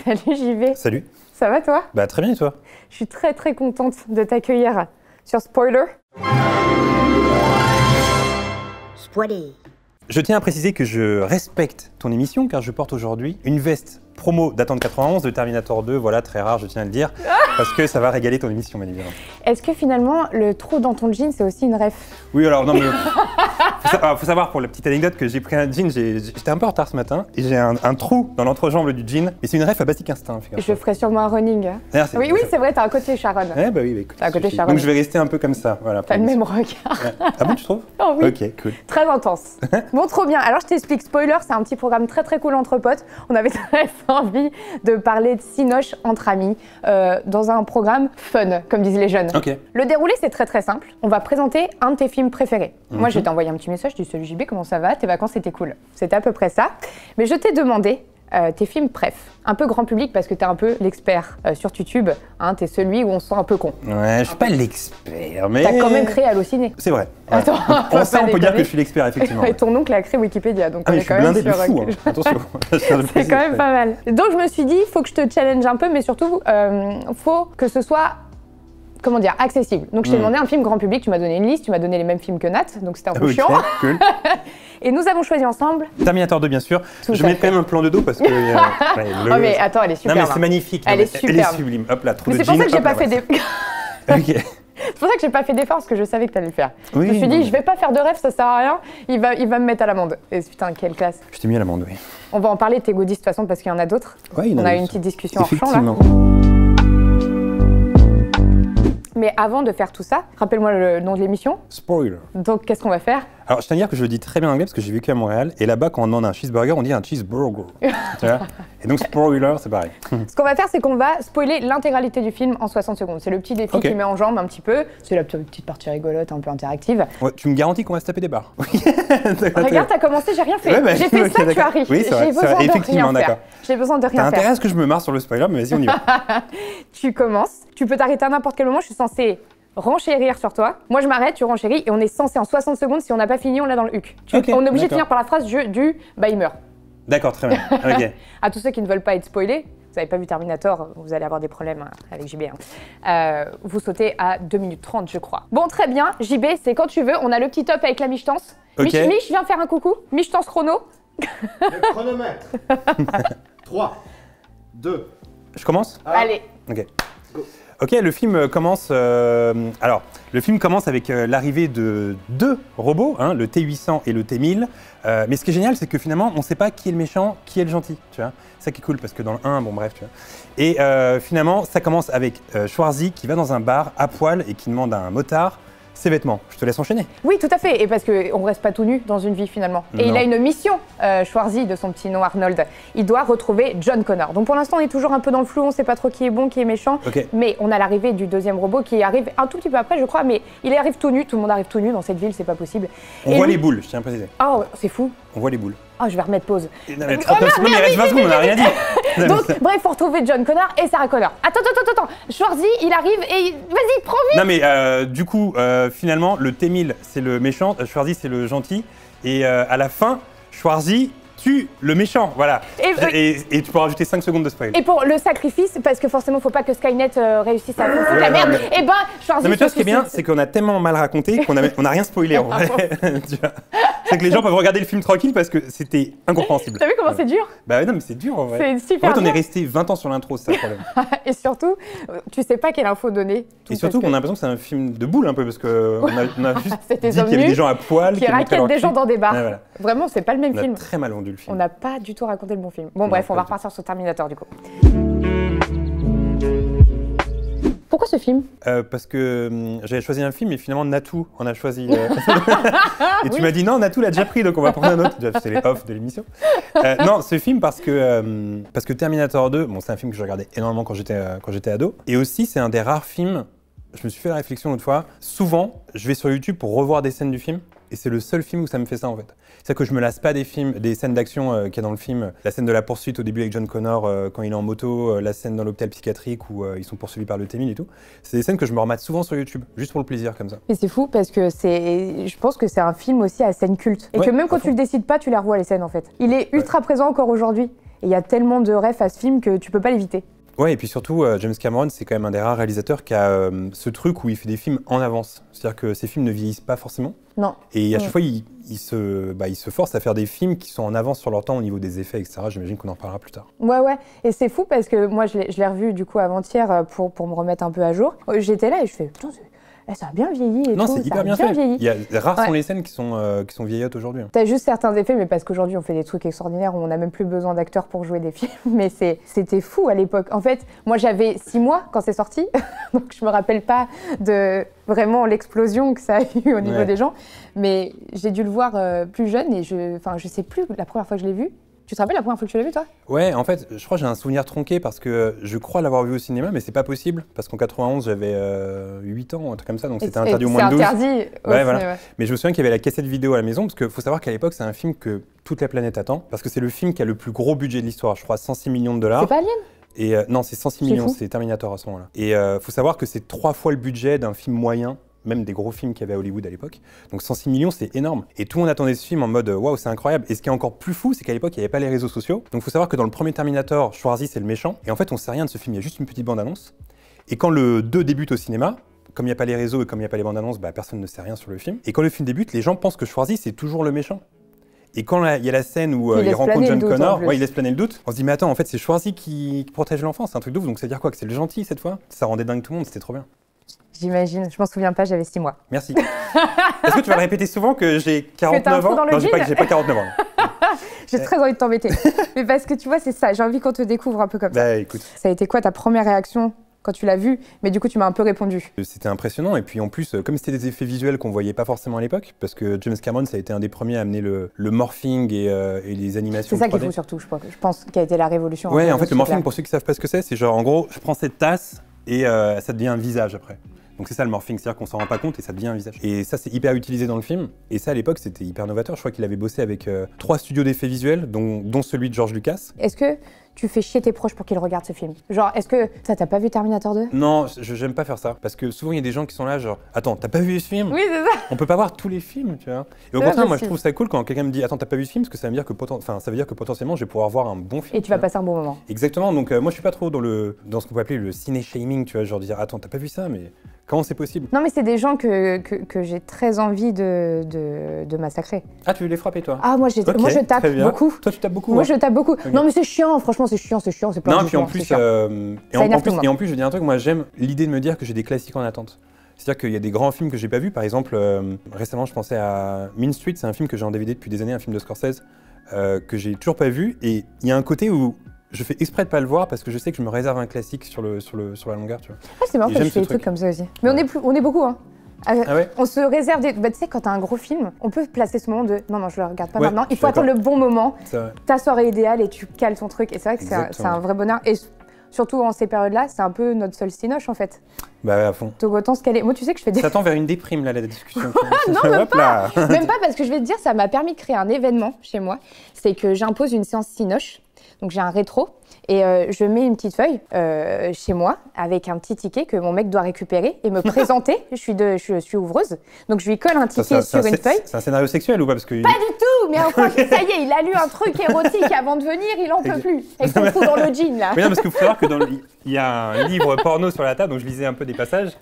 Salut vais. Salut. Ça va toi Bah très bien et toi Je suis très très contente de t'accueillir sur Spoiler. Spoiler. Je tiens à préciser que je respecte ton émission car je porte aujourd'hui une veste promo datant de 91 de Terminator 2, voilà, très rare, je tiens à le dire, ah parce que ça va régaler ton émission, évidemment. Est-ce que finalement, le trou dans ton jean, c'est aussi une ref Oui, alors non, mais. faut, savoir, ah, faut savoir pour la petite anecdote que j'ai pris un jean, j'étais un peu en retard ce matin, et j'ai un, trou dans l'entrejambe du jean, et c'est une ref à Basic Instinct. Je ferai sûrement un running. Hein. Ah, oui, oui, c'est vrai, t'as un côté Sharon. Eh ben oui, bah, écoute, côté Sharon. Donc je vais rester un peu comme ça, voilà. T'as le même regard. Ah bon, tu trouves oui. Ok, cool. Très intense. bon, trop bien. Alors je t'explique, spoiler, c'est un petit programme très très cool entre potes. On avait très ref. envie de parler de Sinoche entre amis euh, dans un programme fun, comme disent les jeunes. Le déroulé, c'est très très simple. On va présenter un de tes films préférés. Moi, mhm. je t'ai envoyé un petit message du Salut JB, comment ça va Tes vacances étaient cool. C'était à peu près ça. Mais je t'ai demandé euh, tes films, bref, un peu grand public parce que t'es un peu l'expert euh, sur YouTube. Hein, t'es celui où on se sent un peu con. Ouais, je suis pas l'expert, mais. T'as quand même créé Allociné. C'est vrai. Attends, on, peut dire que je suis l'expert, effectivement. Et ton oncle a créé Wikipédia, donc ah, on est quand même sur. Fou, hein. Attention. C'est quand même pas mal. Donc je me suis dit, faut que je te challenge un peu, mais surtout, euh, faut que ce soit comment dire, accessible. Donc je t'ai hmm. demandé un film grand public, tu m'as donné une liste, tu m'as donné les mêmes films que Nat, donc c'était un peu okay, chiant. Cool. Et nous avons choisi ensemble. Terminator 2, bien sûr. je mets quand même un plan de dos parce que. Euh, oh, mais attends, elle est super. Non, mais c'est magnifique. Elle, est sublime. Hop là, trop C'est pour ça que j'ai pas fait des. C'est pour ça que j'ai pas fait d'efforts parce que je savais que tu allais le faire. je me suis dit, je vais pas faire de rêve, ça sert à rien. Il va, il va me mettre à l'amende. Et putain, quelle classe. Je t'ai mis à l'amende, oui. On va en parler tes goodies de toute façon parce qu'il y en a d'autres. Ouais, On a, eu une petite discussion en champ là. Mais avant de faire tout ça, rappelle-moi le nom de l'émission. Spoiler. Donc qu'est-ce qu'on va faire alors, je tiens à dire que je le dis très bien anglais parce que j'ai vécu à Montréal. Et là-bas, quand on demande un cheeseburger, on dit un cheeseburger. tu vois et donc, spoiler, c'est pareil. Ce qu'on va faire, c'est qu'on va spoiler l'intégralité du film en 60 secondes. C'est le petit défi qui met en jambe un petit peu. C'est la petite partie rigolote, un peu interactive. tu me garantis qu'on va se taper des barres. Regarde, t'as commencé, j'ai rien fait. Bah, j'ai fait ça, tu arrives. Oui, j'ai besoin, de rien faire. J'ai besoin de rien faire. ce que je me marre sur le spoiler, mais vas-y, on y va. tu commences. Tu peux t'arrêter à n'importe quel moment. Je suis censée renchérir sur toi. Moi, je m'arrête, tu renchéris, et on est censé en 60 secondes, si on n'a pas fini, on l'a dans le huc. on est obligé de finir par la phrase du bah, D'accord, très bien. à tous ceux qui ne veulent pas être spoilés, vous n'avez pas vu Terminator, vous allez avoir des problèmes hein, avec JB. Hein. Euh, vous sautez à 2 minutes 30, je crois. Bon, très bien, JB, c'est quand tu veux. On a le petit top avec la Michetance. Okay. Mich, viens faire un coucou. Michetance chrono. le chronomètre. 3, 2. Je commence Allez. Ok. Go. Ok, le film euh, commence. Euh, le film commence avec euh, l'arrivée de deux robots, hein, le T800 et le T1000. mais ce qui est génial, c'est que finalement, on ne sait pas qui est le méchant, qui est le gentil. Tu ça qui est cool parce que dans le 1, bon bref, tu vois. Et finalement, ça commence avec Schwarzy qui va dans un bar à poil et qui demande à un motard ces vêtements. Je te laisse enchaîner. Oui, tout à fait. Et parce qu'on ne reste pas tout nu dans une vie finalement. Et il a une mission, euh, choisie de son petit nom Arnold. Il doit retrouver John Connor. Donc pour l'instant, on est toujours un peu dans le flou. On ne sait pas trop qui est bon, qui est méchant. Mais on a l'arrivée du deuxième robot qui arrive un tout petit peu après, je crois. Mais il arrive tout nu. Tout le monde arrive tout nu dans cette ville. C'est pas possible. On voit les boules, je tiens à préciser. Oh, c'est fou. On voit les boules. oh, je vais remettre pause. Non, mais 39 euh, il reste 20 secondes, on n'a rien dit. Donc, bref, faut retrouver John Connor et Sarah Connor. Attends, attends, attends, attends. Schwarzy, il arrive et. Vas-y, prends vite Non, mais euh, du coup, euh, finalement, le T-1000, c'est le méchant, euh, Schwarzy, c'est le gentil. Et à la fin, Schwarzy, tue le méchant, voilà. Et, tu peux rajouter 5 secondes de spoil. Et pour le sacrifice, parce que forcément, faut pas que Skynet euh, réussisse à faire la merde. Mais... Et eh ben, je Non, mais vois ce qui est bien, c'est qu'on a tellement mal raconté qu'on a, on rien spoilé en vrai. c'est que les gens peuvent regarder le film tranquille parce que c'était incompréhensible. T'as vu comment c'est dur Bah non, mais c'est dur en vrai. C'est super. En fait, on est resté 20 ans sur l'intro, c'est ça le problème. et surtout, tu sais pas quelle info donner. et surtout, on a l'impression que c'est un film de boule un peu parce que on a, on juste dit qu'il y avait des gens à poil qui, qui raquettent des gens dans des bars. Vraiment, c'est pas le même film. Très mal vendu. On n'a pas du tout raconté le bon film. Bon, bref, on va repartir sur Terminator du coup. Pourquoi ce film euh, Parce que hum, j'avais choisi un film et finalement Natou en a choisi. et tu m'as dit non, Natou l'a déjà pris, donc on va prendre un autre. C'est les off de l'émission. Euh, non, ce film parce que, hum, parce que Terminator 2, c'est un film que je regardais énormément quand j'étais euh, quand j'étais ado. Et aussi, c'est un des rares films, je me suis fait la réflexion l'autre fois, souvent, je vais sur YouTube pour revoir des scènes du film et c'est le seul film où ça me fait ça en fait. C'est que je me lasse pas des films, des scènes d'action qui euh, qu'il y a dans le film. La scène de la poursuite au début avec John Connor euh, quand il est en moto, euh, la scène dans l'hôpital psychiatrique où ils sont poursuivis par le t et tout. C'est des scènes que je me remate souvent sur YouTube, juste pour le plaisir comme ça. Et c'est fou parce que c'est, je pense que c'est un film aussi à scène culte. Et que même quand tu tu le décides pas, tu la revois les scènes en fait. Il est ultra présent encore aujourd'hui. Et il y a tellement de rêves à ce film que tu peux pas l'éviter. Ouais, et puis surtout, euh, James Cameron, c'est quand même un des rares réalisateurs qui a euh, ce truc où il fait des films en avance. C'est-à-dire que ses films ne vieillissent pas forcément. Non. Et à mm. chaque fois, il, se, bah, il se force à faire des films qui sont en avance sur leur temps au niveau des effets, etc. J'imagine qu'on en parlera plus tard. Ouais, ouais. Et c'est fou parce que moi, je l'ai revu du coup avant-hier euh, pour, pour me remettre un peu à jour. J'étais là et je fais, bah, ça a bien vieilli. Et non, c'est hyper bien, fait. Il y a, rares sont les scènes qui sont, euh, qui sont vieillottes aujourd'hui. Hein. T'as juste certains effets, mais parce qu'aujourd'hui on fait des trucs extraordinaires où on n'a même plus besoin d'acteurs pour jouer des films. Mais c'était fou à l'époque. En fait, moi j'avais six mois quand c'est sorti, donc je me rappelle pas de vraiment l'explosion que ça a eu au niveau des gens. Mais j'ai dû le voir euh, plus jeune et je, enfin, je sais plus la première fois que je l'ai vu, tu te rappelles la première fois que tu l'as vu, toi Ouais, en fait, je crois que j'ai un souvenir tronqué parce que je crois l'avoir vu au cinéma, mais c'est pas possible parce qu'en 91, j'avais 8 euh, ans, un truc comme ça, donc c'était interdit au moins de 12. interdit ouais, Mais je me souviens qu'il y avait la cassette vidéo à la maison parce qu'il faut savoir qu'à l'époque, c'est un film que toute la planète attend parce que c'est le film qui a le plus gros budget de l'histoire, je crois 106 millions de dollars. C'est pas Alien et euh, non, c'est 106 millions, c'est Terminator à ce moment-là. Et il euh, faut savoir que c'est trois fois le budget d'un film moyen même des gros films qu'il y avait à Hollywood à l'époque. Donc 106 millions, c'est énorme. Et tout le monde attendait ce film en mode euh, waouh, c'est incroyable. Et ce qui est encore plus fou, c'est qu'à l'époque, il n'y avait pas les réseaux sociaux. Donc il faut savoir que dans le premier Terminator, Schwarzy, c'est le méchant. Et en fait, on ne sait rien de ce film, il y a juste une petite bande-annonce. Et quand le 2 débute au cinéma, comme il n'y a pas les réseaux et comme il n'y a pas les bandes annonces, bah, personne ne sait rien sur le film. Et quand le film débute, les gens pensent que Schwarzy, c'est toujours le méchant. Et quand il y a la scène où il, euh, rencontre John Connor, il laisse planer le doute, on se dit mais attends, en fait c'est Schwarzy qui, protège l'enfant, c'est un truc de donc ça veut dire quoi Que c'est le gentil cette fois Ça rendait dingue tout le monde, c'était trop bien. J'imagine, je m'en souviens pas, j'avais 6 mois. Merci. Est-ce que tu vas le répéter souvent que j'ai 49 que ans dans le Non, j'ai pas, pas 49 ans. j'ai très envie de t'embêter. Mais parce que tu vois, c'est ça, j'ai envie qu'on te découvre un peu comme bah, ça. écoute. Ça a été quoi ta première réaction quand tu l'as vu, mais du coup tu m'as un peu répondu. C'était impressionnant et puis en plus euh, comme c'était des effets visuels qu'on voyait pas forcément à l'époque, parce que James Cameron ça a été un des premiers à amener le, morphing euh, et, les animations. C'est ça qu'il faut surtout, je, crois, je pense, qui a été la révolution. Hein, ouais, en fait, le morphing pour ceux qui savent pas ce que c'est, c'est genre en gros je prends cette tasse, et euh, ça devient un visage après. Donc c'est ça le morphing, c'est-à-dire qu'on s'en rend pas compte et ça devient un visage. Et ça c'est hyper utilisé dans le film, et ça à l'époque c'était hyper novateur, je crois qu'il avait bossé avec euh, trois studios d'effets visuels, dont celui de George Lucas. Est-ce que tu fais chier tes proches pour qu'ils regardent ce film Genre, est-ce que ça t'as pas vu Terminator 2 Non, je j'aime pas faire ça parce que souvent il y a des gens qui sont là genre attends, t'as pas vu ce film Oui, c'est ça. On peut pas voir tous les films, tu vois. Et au contraire, moi je trouve ça cool quand quelqu'un me dit attends, t'as pas vu ce film parce que ça veut dire que enfin ça veut dire que potentiellement je vais pouvoir voir un bon film. Et tu, vas passer un bon moment. Exactement. Donc euh, moi je suis pas trop dans le dans ce qu'on peut appeler le ciné shaming, tu vois, genre dire attends, t'as pas vu ça mais Comment c'est possible Non, mais c'est des gens que, que, j'ai très envie de, de, massacrer. Ah, tu veux les frapper, toi Ah, moi, moi je tape beaucoup. Toi, tu tapes beaucoup Moi, je tape beaucoup. Non, mais c'est chiant, franchement, c'est chiant, c'est chiant, c'est pas non, puis en plus, euh, et, en, plus et, en, plus, je veux dire un truc, moi j'aime l'idée de me dire que j'ai des classiques en attente. C'est-à-dire qu'il y a des grands films que j'ai pas vus. Par exemple, euh, récemment, je pensais à Mean Street, c'est un film que j'ai en DVD depuis des années, un film de Scorsese, euh, que j'ai toujours pas vu. Et il y a un côté où je fais exprès de pas le voir parce que je sais que je me réserve un classique sur, le, sur, le, sur la longueur. Tu vois. Ah, c'est marrant, que je fais des trucs comme ça aussi. Mais on, est plus, on est beaucoup, hein. Ah, ah on se réserve des. Bah, tu sais, quand t'as un gros film, on peut placer ce moment de non, non, je le regarde pas maintenant. Il faut attendre le bon moment, ta soirée idéale et tu cales ton truc. Et c'est vrai que c'est un, vrai bonheur. Et surtout en ces périodes-là, c'est un peu notre seul cinoche en fait. Bah à fond. Donc autant se caler. Moi, tu sais que je fais des. Ça tend vers une déprime là, la discussion. non, même pas. même pas parce que je vais te dire, ça m'a permis de créer un événement chez moi. C'est que j'impose une séance cinoche donc j'ai un rétro et euh, je mets une petite feuille euh, chez moi avec un petit ticket que mon mec doit récupérer et me présenter. je, suis de, je suis ouvreuse, donc je lui colle un ticket sur une feuille. C'est un scénario sexuel ou pas parce que... Pas du tout, mais enfin, ça y est, il a lu un truc érotique avant de venir, il en peut plus. Et son dans le jean là. Mais non, parce qu'il faut savoir que il y a un livre porno sur la table, donc je lisais un peu des passages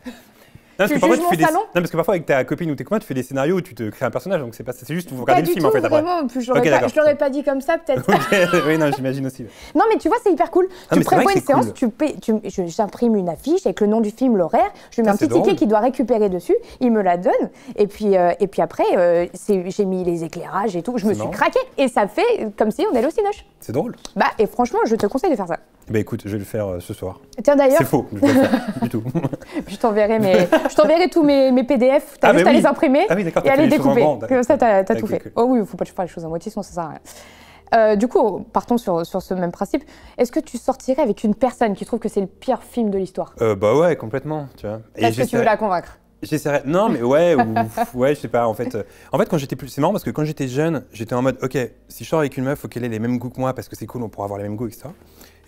parce que parfois, non, parce que parfois, avec ta copine ou tes copains, tu fais des scénarios où tu te crées un personnage, donc c'est pas... juste vous regardez le film en fait après. Vraiment, je l'aurais pas... dit comme ça peut-être. oui, non, j'imagine aussi. non, mais tu vois, c'est hyper cool. tu prévois une séance, tu tu... j'imprime une affiche avec le nom du film, l'horaire, je mets un petit ticket qu'il doit récupérer dessus, il me la donne, et puis, euh, et puis après, euh, j'ai mis les éclairages et tout, je me suis craqué, et ça fait comme si on allait au cinoche. C'est drôle. Bah, et franchement, je te conseille de faire ça. Bah écoute, je vais le faire euh, ce soir. Tiens d'ailleurs. C'est faux, je du tout. je t'enverrai mes... je t'enverrai tous mes, mes PDF. T'as ah, bah juste à les imprimer ah et à les découper. Comme ça, t'as tout fait. Oh oui, il faut pas faire les choses à moitié, sinon ça sert à rien. Euh, du coup, partons sur, sur ce même principe. Est-ce que tu sortirais avec une personne qui trouve que c'est le pire film de l'histoire euh, Bah ouais, complètement, tu vois. Est-ce que tu veux la convaincre. J'essaierais. Non, mais ouais, ouf, ouais, je sais pas. En fait, en fait, quand j'étais plus, c'est marrant parce que quand j'étais jeune, j'étais en mode, ok, si je sors avec une meuf, faut qu'elle ait les mêmes goûts que moi parce que c'est cool, on pourra avoir les mêmes goûts, etc.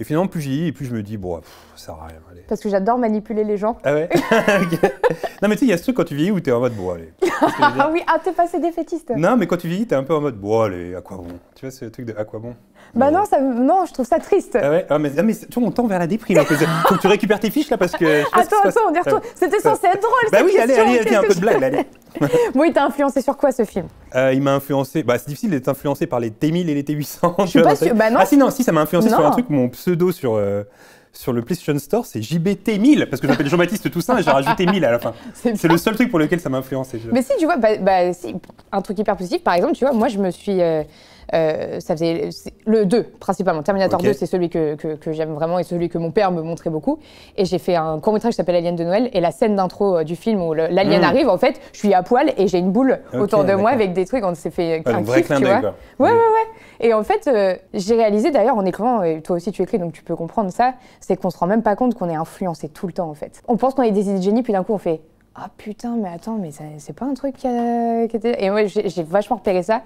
Et finalement, plus j'y et plus je me dis, bon, ça sert à rien. Parce que j'adore manipuler les gens. Ah ouais Non, mais tu sais, il y a ce truc quand tu vieillis où tu es en mode, bon, allez. Ah oui, ah, t'es passé défaitiste. Non, mais quand tu vieillis, tu es un peu en mode, bon, allez, à quoi bon Tu vois, ce truc de à quoi bon bah euh. non, ça, non, je trouve ça triste. Ah ouais, ah mais, tu ah, vois, on tend vers la déprime. Faut tu récupères tes fiches là parce que. Attends, attends, on y retourne. C'était censé être drôle. Bah cette oui, question. allez, allez, allez, un peu de blague, allez. bon, il t'a influencé sur quoi ce film euh, Il m'a influencé. Bah, c'est difficile d'être influencé par les T1000 et les T800. Je suis pas sûr, Bah non. Ah si, non, si, ça m'a influencé sur un truc, mon pseudo sur. Euh, sur le PlayStation Store, c'est JBT1000, parce que j'appelle Jean-Baptiste Toussaint et j'ai rajouté 1000 à la fin. C'est le seul truc pour lequel ça m'a influencé. Mais si, tu vois, bah, bah, si, un truc hyper positif, par exemple, tu vois, moi je me suis. Euh, ça faisait le 2 principalement. Terminator 2, c'est celui que, que, j'aime vraiment et celui que mon père me montrait beaucoup. Et j'ai fait un court métrage qui s'appelle Alien de Noël. Et la scène d'intro euh, du film où l'alien hmm. arrive, en fait, je suis à poil et j'ai une boule autour de moi avec des trucs. On s'est fait un, un vrai clin tu Ouais, ouais, ouais. Et en fait, euh, j'ai réalisé d'ailleurs en écrivant, et toi aussi tu écris, donc tu peux comprendre ça, c'est qu'on se rend même pas compte qu'on est influencé tout le temps en fait. On pense qu'on a des idées de génie, puis d'un coup on fait ah putain, mais attends, mais c'est pas un truc qui, a, qui était. Et moi, j'ai vachement repéré ça.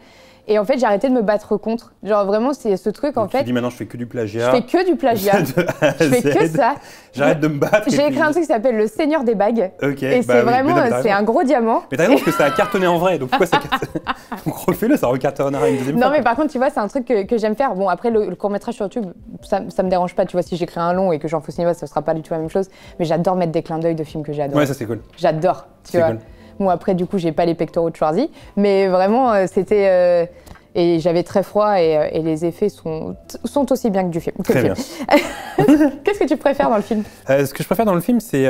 Et en fait, j'ai arrêté de me battre contre. Genre vraiment, c'est ce truc en fait. Tu dis maintenant, je fais que du plagiat. Je fais que du plagiat. je fais que ça. J'arrête de me battre. J'ai écrit un truc qui s'appelle Le Seigneur des bagues. Ok. Et bah c'est vraiment, c'est un gros diamant. Mais t'as raison parce que ça a cartonné en vrai. Donc pourquoi ça cartonne Donc refais-le, ça recartonnera une deuxième non, fois. Non, mais par contre, tu vois, c'est un truc que, j'aime faire. Bon, après, le, court métrage sur YouTube, ça, me dérange pas. Tu vois, si j'écris un long et que j'en fais cinéma, ça sera pas du tout la même chose. Mais j'adore mettre des clins d'œil de films que j'adore. Ouais, ça c'est cool. J'adore. Tu vois. Moi, après, du coup, j'ai pas les pectoraux de Schwarzy, mais vraiment, euh, c'était. Euh, et j'avais très froid euh, et, les effets sont, sont aussi bien que du film. Qu'est-ce que tu préfères dans le film Ce que je préfère dans le film, c'est.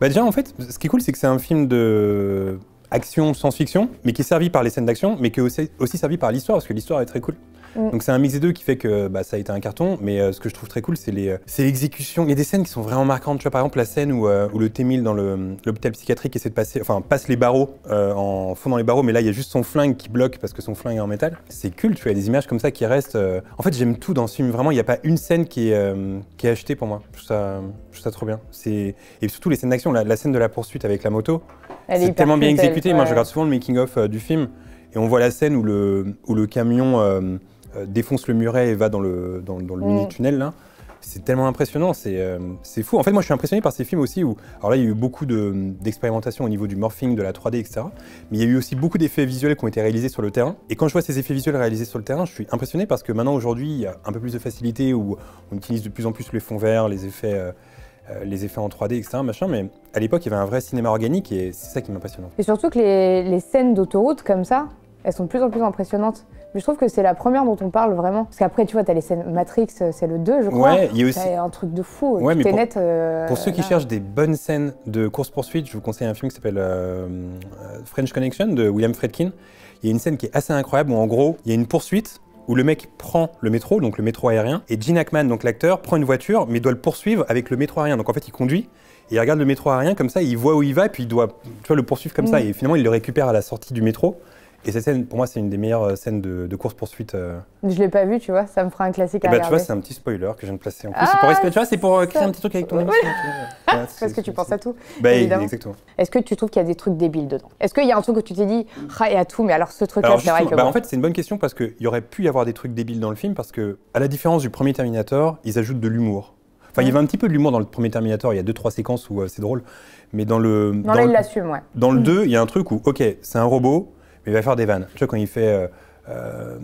Bah, déjà, en fait, ce qui est cool, c'est que c'est un film de action, science-fiction, mais qui est servi par les scènes d'action, mais qui est aussi servi par l'histoire, parce que l'histoire est très cool. Mm. Donc c'est un mix des deux qui fait que bah, ça a été un carton. Mais euh, ce que je trouve très cool, euh, c'est l'exécution. Il y a des scènes qui sont vraiment marquantes. Tu vois, par exemple, la scène où, euh, où le Témil dans l'hôpital psychiatrique essaie de passer, enfin passe les barreaux en fondant les barreaux, mais là il y a juste son flingue qui bloque parce que son flingue est en métal. C'est cool. Tu vois, des images comme ça qui restent. En fait, j'aime tout dans ce film. Vraiment, il n'y a pas une scène qui est, qui achetée pour moi. Je trouve ça, trop bien. et surtout les scènes d'action. La, scène de la poursuite avec la moto. c'est tellement bien exécuté. Moi, je regarde souvent le making-of du film et on voit la scène où le, où le camion euh, défonce le muret et va dans le, mini-tunnel là. Hein. C'est tellement impressionnant, euh, c'est fou. En fait, moi, je suis impressionné par ces films aussi où, alors là, il y a eu beaucoup d'expérimentations au niveau du morphing, de la 3D, etc. Mais il y a eu aussi beaucoup d'effets visuels qui ont été réalisés sur le terrain. Et quand je vois ces effets visuels réalisés sur le terrain, je suis impressionné parce que maintenant, aujourd'hui, il y a un peu plus de facilité où on utilise de plus en plus les fonds verts, les effets, euh, les effets en 3D, etc. Machin, mais à l'époque, il y avait un vrai cinéma organique et c'est ça qui m'impressionne. Et surtout que les scènes d'autoroute comme ça, elles sont de plus en plus impressionnantes. Mais je trouve que c'est la première dont on parle vraiment. Parce qu'après, tu vois, tu as les scènes Matrix, euh, c'est le 2, je crois. Ouais, il y a aussi. C'est un truc de fou. Ouais, mais pour, euh, pour, ceux qui cherchent des bonnes scènes de course-poursuite, je vous conseille un film qui s'appelle euh, French Connection de William Friedkin. Il y a une scène qui est assez incroyable où, en gros, il y a une poursuite où le mec prend le métro, donc le métro aérien, et Gene Hackman, donc l'acteur, prend une voiture, mais doit le poursuivre avec le métro aérien. Donc en fait, il conduit, et il regarde le métro aérien comme ça, il voit où il va, et puis il doit tu vois, le poursuivre comme mm. ça, et finalement, il le récupère à la sortie du métro. Et cette scène, pour moi, c'est une des meilleures euh, scènes de, course-poursuite. Euh. Je l'ai pas vu, tu vois, ça me fera un classique à bah, eh regarder. Ben, tu vois, c'est un petit spoiler que je viens de placer. En plus, ah, c'est pour, respect, tu vois, c'est pour euh, créer un petit truc avec ton émission. Ah, parce que tu penses à tout. Bah, évidemment. Exactement. Est-ce que tu trouves qu'il y a des trucs débiles dedans Est-ce qu'il y a un truc que tu t'es dit, ah, et à tout, mais alors ce truc-là, c'est vrai que. Bah, en fait, c'est une bonne question parce qu'il y aurait pu y avoir des trucs débiles dans le film parce que, à la différence du premier Terminator, ils ajoutent de l'humour. Enfin, il y avait un petit peu de l'humour dans le premier Terminator, il y a deux, trois séquences où c'est drôle. Mais dans le. dans le, Dans le 2, il y a un truc où, ok, c'est un robot, mais il va faire des vannes. Tu vois, quand il fait euh, euh,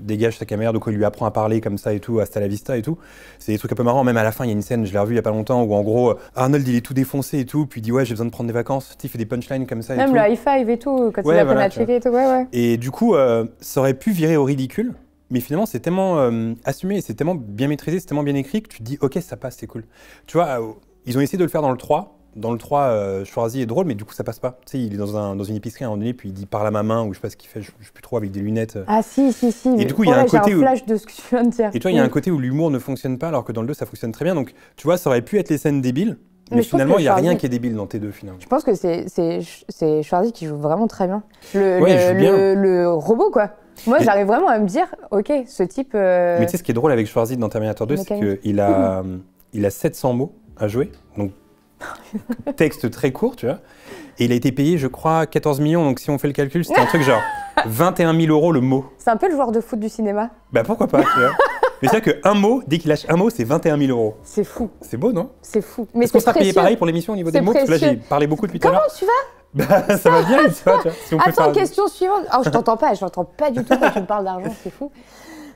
dégage sa caméra, donc il lui apprend à parler comme ça et tout, hasta la vista et tout, c'est des trucs un peu marrants. Même à la fin, il y a une scène, je l'ai revue il n'y a pas longtemps, où en gros, euh, Arnold, il est tout défoncé et tout, puis il dit ouais, j'ai besoin de prendre des vacances. Tu il fait des punchlines comme ça. Même le high five et tout, quand il a voilà, et tout, ouais, ouais. Et du coup, ça aurait pu virer au ridicule. Mais finalement, c'est tellement assumé, c'est tellement bien maîtrisé, c'est tellement bien écrit que tu te dis, ok, ça passe, c'est cool. Tu vois, ils ont essayé de le faire dans le 3, dans le 3, euh, est drôle, mais du coup, ça passe pas. Tu sais, il est dans, un, dans une épicerie à un moment donné, puis il dit parle à ma main, ou je sais pas ce qu'il fait, je, ne sais plus trop, avec des lunettes. Euh. Ah si, si, si. Et du coup, il y a un côté. Où... flash de ce que tu viens de dire. Et toi, il y a un côté où l'humour ne fonctionne pas, alors que dans le 2, ça fonctionne très bien. Donc, tu vois, ça aurait pu être les scènes débiles, mais, finalement, il n'y a rien qui est débile dans tes deux, finalement. Je pense que c'est Schwarzy qui joue vraiment très bien. Le, il le, bien. le robot, quoi. Moi, j'arrive vraiment à me dire, OK, ce type. Euh, mais tu sais, ce qui est drôle avec Choisy dans Terminator 2, c'est qu'il a, il a 700 mots à jouer. texte très court, tu vois. Et il a été payé, je crois, 14 millions. Donc si on fait le calcul, c'était un truc genre 21 000 euros le mot. C'est un peu le joueur de foot du cinéma. Bah pourquoi pas, tu vois. Mais c'est vrai qu'un mot, dès qu'il lâche un mot, c'est 21 000 euros. C'est fou. C'est beau, non C'est fou. Mais Est-ce qu'on sera payé pareil pour l'émission au niveau des mots Parce que là, j'ai parlé beaucoup depuis tout à l'heure. Comment tu vas bah, ça va bien, tu vois. Attends, question suivante. Oh, je t'entends pas, je t'entends pas du tout quand tu me parles d'argent, c'est fou.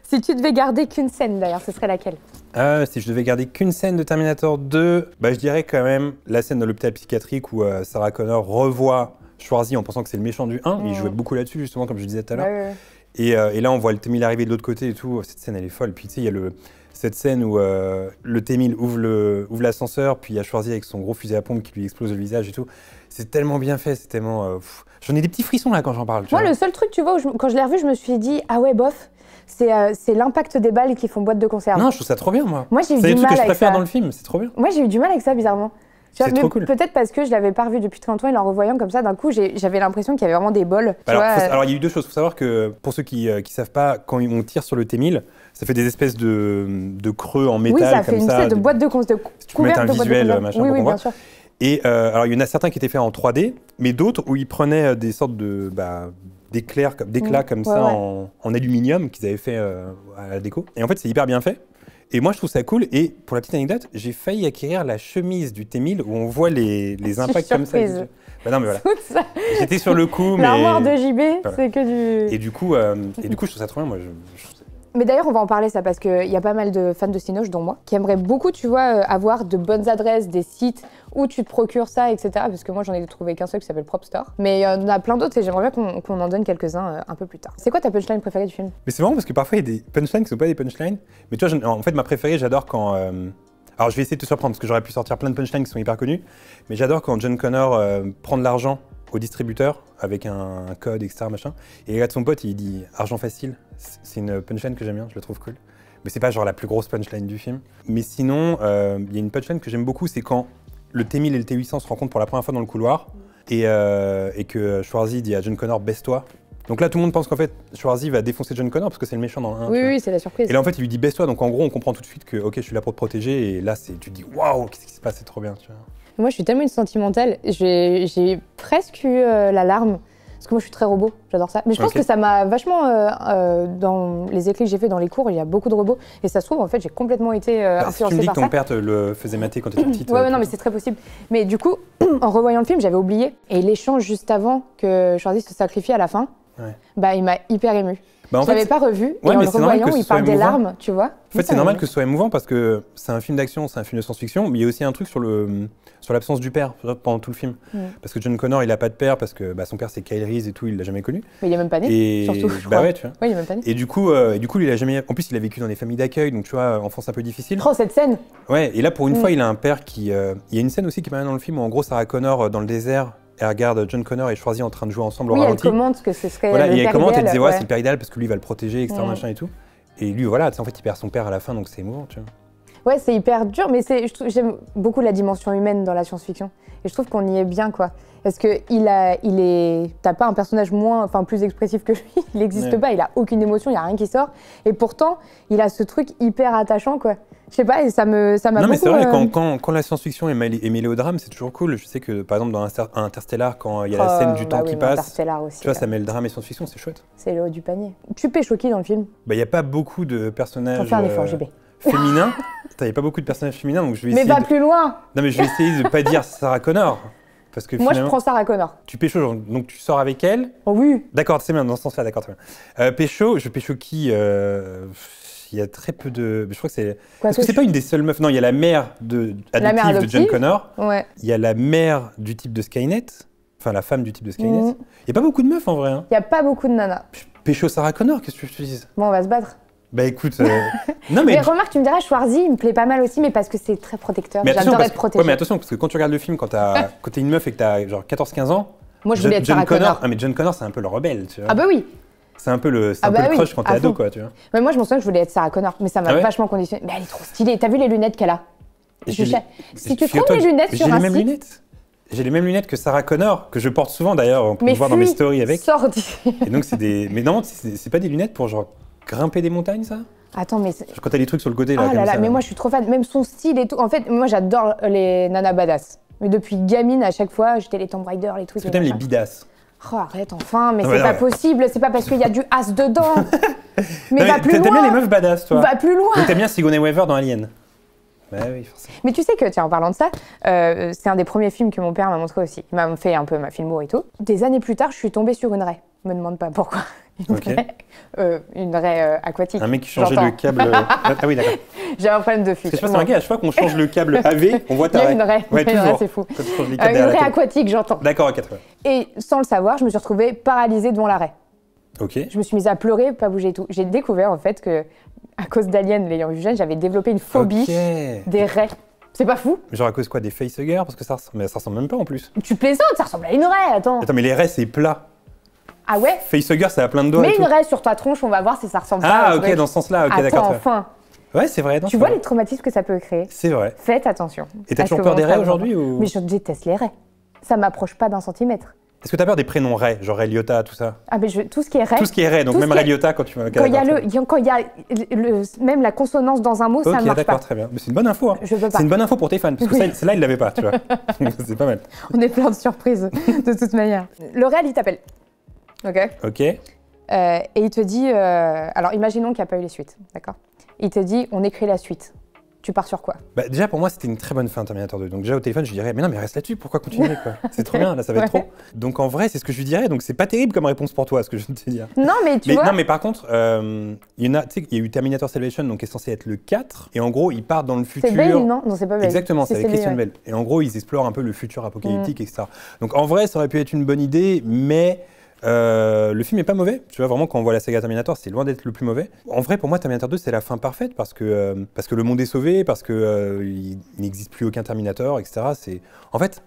Si tu devais garder qu'une scène d'ailleurs, ce serait laquelle euh, si je devais garder qu'une scène de Terminator 2, bah, je dirais quand même la scène dans l'hôpital psychiatrique où euh, Sarah Connor revoit Schwarzy en pensant que c'est le méchant du 1. Il mmh. jouait beaucoup là-dessus, justement, comme je disais tout à l'heure. Euh, et, là, on voit le Témil arriver de l'autre côté et tout. Oh, cette scène, elle est folle. Puis tu sais, il y a le, cette scène où euh, le Témil ouvre l'ascenseur, puis il y a Schwarzy avec son gros fusil à pompe qui lui explose le visage et tout. C'est tellement bien fait, c'est tellement. J'en ai des petits frissons là quand j'en parle. Moi, le seul truc, tu vois, quand je l'ai revu, je me suis dit, ah ouais, bof. Euh, c'est l'impact des balles qui font boîte de conserve. Non, je trouve ça trop bien, moi. Moi, j'ai eu du mal C'est avec ça. que je préfère dans le film, c'est trop bien. Moi, j'ai eu du mal avec ça, bizarrement. C'est trop Cool. Peut-être parce que je l'avais pas revu depuis 30 ans, et en revoyant comme ça, d'un coup, j'avais l'impression qu'il y avait vraiment des bols. Euh. alors, il y a eu deux choses. Il faut savoir que pour ceux qui ne euh, savent pas, quand on tire sur le T1000, ça fait des espèces de, creux en métal. Oui, ça fait une espèce de, boîte de conserve. tu peux mettre un visuel, machin, oui, oui, bien sûr. Et alors, il y en a certains qui étaient faits en 3D, mais d'autres où ils prenaient des sortes de, bah, clairs comme, mm. comme ça En, aluminium qu'ils avaient fait euh, à la déco. Et en fait, c'est hyper bien fait. Et moi, je trouve ça cool. Et pour la petite anecdote, j'ai failli acquérir la chemise du T1000 où on voit les, les impacts comme ça. Bah non, mais voilà. J'étais sur le coup, mais. L'armoire de JB, c'est que du. Et du, coup, euh, et du coup, je trouve ça trop bien. Moi, Mais d'ailleurs, on va en parler ça parce qu'il y a pas mal de fans de Cinoche, dont moi, qui aimeraient beaucoup, tu vois, euh, avoir de bonnes adresses, des sites où tu te procures ça, etc. Parce que moi, j'en ai trouvé qu'un seul qui s'appelle Prop Store. Mais il y en a plein d'autres et j'aimerais bien qu'on en donne quelques-uns euh, un peu plus tard. C'est quoi ta punchline préférée du film Mais c'est marrant parce que parfois, il y a des punchlines qui sont pas des punchlines. Mais tu vois, en, fait, ma préférée, j'adore quand. Euh, alors, je vais essayer de te surprendre parce que j'aurais pu sortir plein de punchlines qui sont hyper connues. Mais j'adore quand John Connor euh, prend de l'argent au distributeur avec un, code, etc. Machin. Et il regarde son pote et il dit Argent facile. C'est une punchline que j'aime bien, je le trouve cool mais c'est pas genre la plus grosse punchline du film. Mais sinon, il y a une punchline que j'aime beaucoup, c'est quand le T1000 et le T800 se rencontrent pour la première fois dans le couloir et, euh, que euh, Schwarzy dit à John Connor baisse-toi. Donc là, tout le monde pense qu'en fait, Schwarzy va défoncer John Connor parce que c'est le méchant dans le 1. Oui, oui, c'est la surprise. Et là, en fait, il lui dit baisse-toi. Donc en gros, on comprend tout de suite que, ok, je suis là pour te protéger. Et là, c'est tu te dis, waouh, qu'est-ce qui se passe, c'est trop bien. Tu Moi, je suis tellement une sentimentale, j'ai presque eu euh, l'alarme la larme parce que moi, je suis très robot, j'adore ça. Mais je pense que ça m'a vachement. Euh, euh, dans les écrits que j'ai fait dans les cours, il y a beaucoup de robots. Et ça se trouve, en fait, j'ai complètement été euh, bah, influencée tu me dis que ton père te le faisait mater quand tu étais petite. ouais, euh, non, mais c'est très possible. Mais du coup, en revoyant le film, j'avais oublié. Et l'échange juste avant que Charlie se sacrifie à la fin, bah, il m'a hyper ému. Bah, ne l'avais pas revu. mais et en le revoyant, il parle des larmes, tu vois. En fait, c'est normal hein. que ce soit émouvant parce que c'est un film d'action, c'est un film de science-fiction, mais il y a aussi un truc sur le sur l'absence du père pendant tout le film. Mm. Parce que John Connor, il a pas de père parce que bah, son père c'est Kyle Reese et tout, il l'a jamais connu. Mais il est même pas né. Et... Surtout, bah ouais, tu vois. Ouais, il même pas né. Et du coup, euh, du coup, il a jamais. En plus, il a vécu dans des familles d'accueil, donc tu vois, en c'est un peu difficile. Prends cette scène. Ouais. Et là, pour une mm. fois, il a un père qui. Euh, il y a une scène aussi qui m'amène dans le film en gros, Sarah Connor euh, dans le désert elle regarde John Connor et choisi en train de jouer ensemble oui, au ralenti. elle commente que ce serait voilà, et elle disait ouais, c'est le idéal parce que lui il va le protéger, etc. Machin et tout. Et lui, voilà, en fait, il perd son père à la fin, donc c'est émouvant, tu vois. Ouais, c'est hyper dur, mais j'aime beaucoup la dimension humaine dans la science-fiction. Et je trouve qu'on y est bien, quoi. Parce que il a, il est, t'as pas un personnage moins, enfin plus expressif que lui. Il n'existe pas, il a aucune émotion, il y a rien qui sort. Et pourtant, il a ce truc hyper attachant, quoi je sais pas, et ça me ça m'a Non, mais c'est vrai, euh, quand, quand, la science-fiction est, mêlée au drame, c'est toujours cool. Je sais que, par exemple, dans Interstellar, quand il y a la scène oh, du bah temps qui passe, tu vois, ça met le drame et science-fiction, c'est chouette. C'est le haut du panier. Tu pêches qui dans le film Bah, il n'y a pas beaucoup de personnages euh, féminins. Il n'y a pas beaucoup de personnages féminins, donc je vais essayer. Mais va plus loin Non, mais je vais essayer de pas dire Sarah Connor. Parce que Moi, je prends Sarah Connor. Tu pécho, donc tu sors avec elle. Oh oui. D'accord, c'est bien, dans ce sens-là, d'accord. Euh, pécho, je pécho qui il y a très peu de. Je crois que c'est. Parce que, c'est pas une des seules meufs. Non, il y a la mère de la mère de John Connor. Ouais. Il y a la mère du type de Skynet. Enfin, la femme du type de Skynet. Mhm. Il y n'y a pas beaucoup de meufs en vrai. Hein. Il y n'y a pas beaucoup de nanas. au Sarah Connor, qu'est-ce que tu dis Bon, on va se battre. Bah écoute. Euh, non, mais... mais... remarque, tu me diras, Schwarzy, il me plaît pas mal aussi, mais parce que c'est très protecteur. J'adore être protégé. Ouais, mais attention, parce que quand tu regardes le film, quand t'es une meuf et que t'as genre 14-15 ans. Moi, je voulais être John Connor. Connor. Ah, mais John Connor, c'est un peu le rebelle, tu vois. Ah, bah oui. C'est un peu le, c'est un ah peu bah le crush quand t'es ado, quoi, tu vois. Mais moi, je m'en souviens que je voulais être Sarah Connor, mais ça m'a ah vachement conditionné. Mais elle est trop stylée. T'as vu les lunettes qu'elle a je sais. Si tu prends les lunettes sur un les mêmes lunettes. J'ai les mêmes lunettes que Sarah Connor, que je porte souvent d'ailleurs, on peut voir dans mes stories avec. Sorti. Et donc c'est des. Mais non, c'est pas des lunettes pour genre grimper des montagnes, ça Attends, mais. Quand t'as des trucs sur le côté là. Ah là là, mais moi je suis trop fan, même son style et tout. En fait, moi j'adore les Nana badass. Mais depuis gamine, à chaque fois, j'étais les Tomb Raider, les trucs. Tu aimes les bidasses Oh, arrête enfin, mais c'est pas possible, c'est pas parce qu'il y a du as dedans. mais, va plus loin. T'aimes bien les meufs badass, toi. Va plus loin. T'aimes bien Sigourney Weaver dans Alien. Bah oui, forcément. Mais tu sais que, tiens, en parlant de ça, euh, c'est un des premiers films que mon père m'a montré aussi. Il m'a fait un peu ma filmo et tout. Des années plus tard, je suis tombée sur une raie. Me demande pas pourquoi. Euh, une, une raie euh, aquatique. Un mec qui changeait le câble. Euh, ah, ah oui, d'accord. J'avais un problème de fuite. Je sais pas, c'est un gars, à chaque fois qu'on change le câble AV, on voit ta raie. Il y une raie, c'est fou. une raie aquatique, j'entends. D'accord, à heures Et sans le savoir, je me suis retrouvée paralysée devant la raie. Ok. Je me suis mise à pleurer, pas bouger et tout. J'ai découvert en fait que, à cause d'Alien l'ayant vu jeune, j'avais développé une phobie des raies. C'est pas fou Genre à cause quoi Des facehuggers Parce que ça ressemble, ça ressemble même pas en plus. Tu plaisantes, ça ressemble à une raie, attends. Attends, mais les raies, c'est plat. Ah ouais Facehugger, ça a plein de doigts. Mets une raie sur ta tronche, on va voir si ça ressemble ah, pas Ah, ok, dans ce sens-là, ok, d'accord. enfin. Ouais, c'est vrai. Non, tu vois les traumatismes que ça peut créer C'est vrai. Faites attention. Et t'as toujours peur des raies aujourd'hui ou... Mais je déteste les raies. Ça m'approche pas d'un centimètre. Est-ce que tu as peur des prénoms raies, genre Eliota, tout ça Ah, mais je, tout ce qui est Ray. Tout ce qui est Ray, donc même Eliota quand tu me Quand il y a, le, quand y a le, même la consonance dans un mot, ça marche pas. d'accord, très bien. Mais c'est une bonne info. Hein. Je veux pas. C'est une bonne info pour tes fans, parce que oui. celle-là, ils ne l'avaient pas, tu vois. c'est pas mal. On est plein de surprises, de toute manière. L'Oréal, il t'appelle. Ok. Ok. Euh, et il te dit, euh, alors imaginons qu'il n'y a pas eu les suites, d'accord Il te dit, on écrit la suite. Tu pars sur quoi bah, Déjà, pour moi, c'était une très bonne fin Terminator 2. Donc, déjà au téléphone, je lui dirais, mais non, mais reste là-dessus, pourquoi continuer quoi C'est trop bien, là, ça va être trop. Donc, en vrai, c'est ce que je lui dirais. Donc, c'est pas terrible comme réponse pour toi, ce que je viens de te dire. Non, mais tu mais, vois. Non, mais par contre, euh, il, y en a, y a eu Terminator Salvation, donc est censé être le 4. Et en gros, ils partent dans le futur. C'est Bell, non Non, c'est pas Bell. Exactement, c'est avec Christian ouais. Et en gros, ils explorent un peu le futur apocalyptique, mm. etc. Donc, en vrai, ça aurait pu être une bonne idée, mais. Euh, le film est pas mauvais. Tu vois, vraiment, quand on voit la saga Terminator, c'est loin d'être le plus mauvais. En vrai, pour moi, Terminator 2, c'est la fin parfaite parce que, euh, parce que le monde est sauvé, parce qu'il euh, n'existe plus aucun Terminator, etc. C'est... En fait,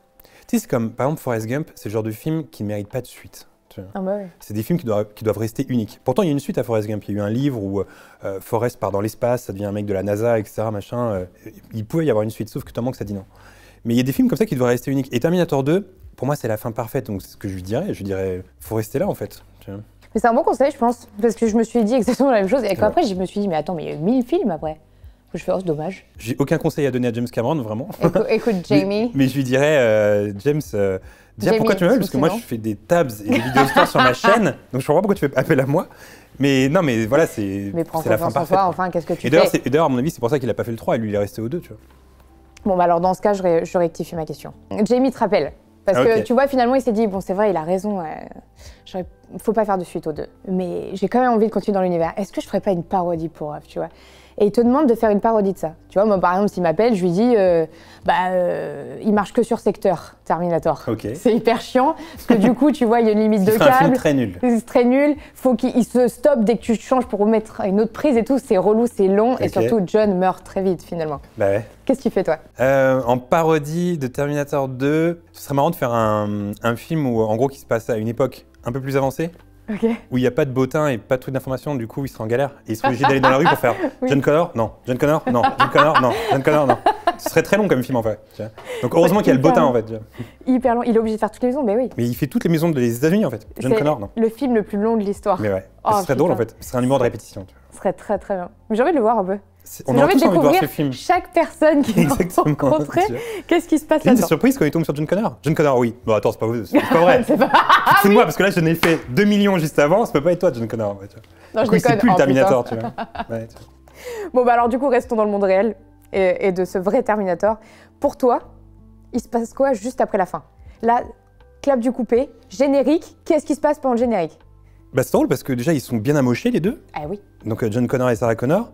c'est comme, par exemple, Forrest Gump, c'est le genre de film qui ne mérite pas de suite. Ah bah C'est des films qui doivent, rester uniques. Pourtant, il y a une suite à Forrest Gump. Il y a eu un livre où Forrest part dans l'espace, ça devient un mec de la NASA, etc. Machin. il pouvait y avoir une suite, sauf que tant que ça dit non. Mais il y a des films comme ça qui devraient rester uniques. Et Terminator 2, pour moi, c'est la fin parfaite. Donc, c'est ce que je lui dirais. Je lui dirais, faut rester là, en fait. Mais c'est un bon conseil, je pense. Parce que je me suis dit exactement la même chose. Et après, je me suis dit, mais attends, mais il y a eu mille films après. Je fais, oh, c'est dommage. J'ai aucun conseil à donner à James Cameron, vraiment. Écoute, Jamie. mais, je lui dirais, euh, James. Euh, dis-moi pourquoi tu m'appelles Parce que moi, je fais des tabs et des vidéos sur ma chaîne, donc je comprends pas pourquoi tu fais appel à moi. Mais non, mais voilà, c'est la fin parfaite. Toi, enfin, qu'est-ce que tu et fais Et d'ailleurs, à mon avis, c'est pour ça qu'il a pas fait le 3 et lui, il est resté au 2, tu vois. Bon, bah, alors dans ce cas, je, je rectifie ma question. Jamie te rappelle ah, Parce que tu vois, finalement, il s'est dit, bon, c'est vrai, il a raison, ne euh, faut pas faire de suite aux deux. Mais j'ai quand même envie de continuer dans l'univers. Est-ce que je ferais pas une parodie pour Raph, tu vois et il te demande de faire une parodie de ça. Tu vois, moi par exemple, s'il m'appelle, je lui dis, euh, bah, euh, il marche que sur secteur, Terminator. C'est hyper chiant, parce que du coup, tu vois, il y a une limite de câble. C'est très nul. C'est très nul. Faut qu'il se stoppe dès que tu changes pour mettre une autre prise et tout. C'est relou, c'est long, et surtout, John meurt très vite finalement. Bah Qu'est-ce que tu fais toi euh, En parodie de Terminator 2, ce serait marrant de faire un, film où, en gros, qui se passe à une époque un peu plus avancée où il n'y a pas de bottin et pas de truc d'information, du coup, ils seraient en galère. Et ils seraient obligé d'aller dans la rue pour faire John Connor Non, John Connor Non, John Connor Non, John Connor Non. Ce serait très long comme film en fait. Donc heureusement qu'il y a le bottin en fait. Hyper long. Il est obligé de faire toutes les maisons, mais ben oui. Mais il fait toutes les maisons des États-Unis en fait. John Connor Non. Le film le plus long de l'histoire. Mais ouais. Oh, ce serait drôle en fait. Ce serait un humour de répétition. Ce serait très très bien. Mais j'ai envie de le voir un peu on a tous envie de voir ce film. Chaque personne qui est rencontrer, qu'est-ce qui se passe là-dedans C'est surprise quand il tombe sur John Connor. John Connor, oui. Bon, attends, c'est pas, c'est pas vrai. Ah ah c'est moi, parce que là, je n'ai fait 2 millions juste avant. Ça peut pas être toi, John Connor. Ouais, Non, je C'est plus le Terminator, hein. tu vois. Bon, bah alors, du coup, restons dans le monde réel et, de ce vrai Terminator. Pour toi, il se passe quoi juste après la fin Là, clap du coupé, générique. Qu'est-ce qui se passe pendant le générique bah, c'est drôle parce que déjà ils sont bien amochés les deux. Ah oui. Donc euh, John Connor et Sarah Connor.